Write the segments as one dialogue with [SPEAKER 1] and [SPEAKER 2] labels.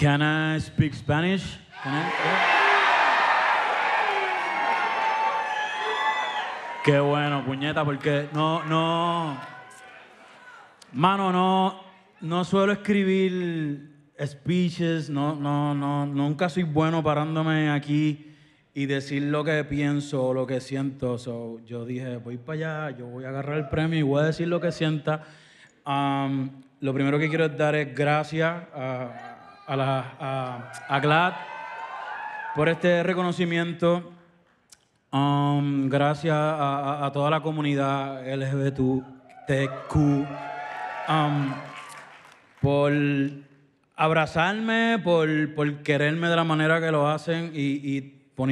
[SPEAKER 1] Can I speak Spanish? Qué bueno, puñeta, porque no, no. Mano, no, no suelo escribir speeches, no, no, no, nunca soy bueno parándome aquí y decir lo que pienso o lo que siento. yo dije, voy para allá, yo voy a agarrar el premio y voy a decir lo que sienta. Um, lo primero que quiero dar es gracias a a, la, Glad por este reconocimiento. Um, gracias a, toda la comunidad LGBTQ um, por abrazarme, por, quererme de la manera que lo hacen y, por,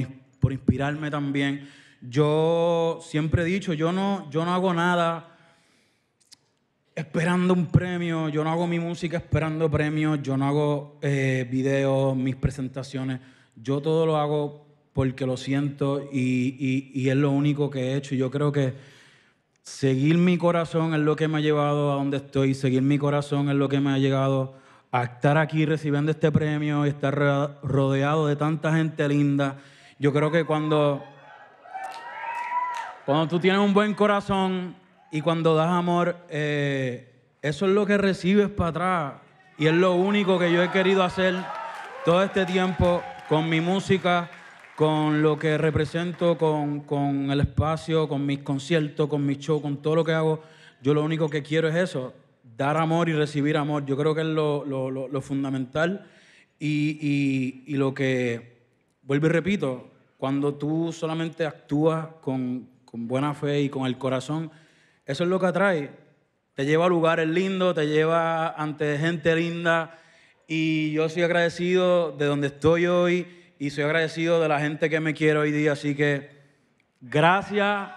[SPEAKER 1] inspirarme también. Yo siempre he dicho, yo no, yo no hago nada esperando un premio, yo no hago mi música esperando premios, yo no hago eh, videos, mis presentaciones, yo todo lo hago porque lo siento y, y, y es lo único que he hecho. yo creo que seguir mi corazón es lo que me ha llevado a donde estoy, seguir mi corazón es lo que me ha llegado a estar aquí recibiendo este premio y estar rodeado de tanta gente linda. Yo creo que cuando, cuando tú tienes un buen corazón, y cuando das amor, eh, eso es lo que recibes para atrás. Y es lo único que yo he querido hacer todo este tiempo con mi música, con lo que represento, con, con el espacio, con mis conciertos, con mis shows, con todo lo que hago. Yo lo único que quiero es eso, dar amor y recibir amor. Yo creo que es lo, lo, fundamental y, y, y, lo que, vuelvo y repito, cuando tú solamente actúas con, con buena fe y con el corazón, eso es lo que atrae. Te lleva a lugares lindos, te lleva ante gente linda. Y yo soy agradecido de donde estoy hoy y soy agradecido de la gente que me quiere hoy día. Así que gracias.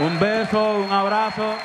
[SPEAKER 1] Un beso, un abrazo.